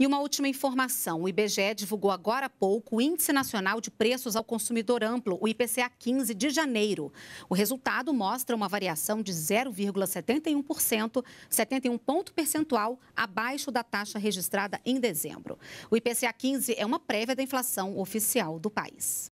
E uma última informação: o IBGE divulgou agora há pouco o Índice Nacional de Preços ao Consumidor Amplo, o IPCA 15 de janeiro. O resultado mostra uma variação de 0,71%, 71 ponto percentual abaixo da taxa registrada em dezembro. O IPCA 15 é uma prévia da inflação oficial do país.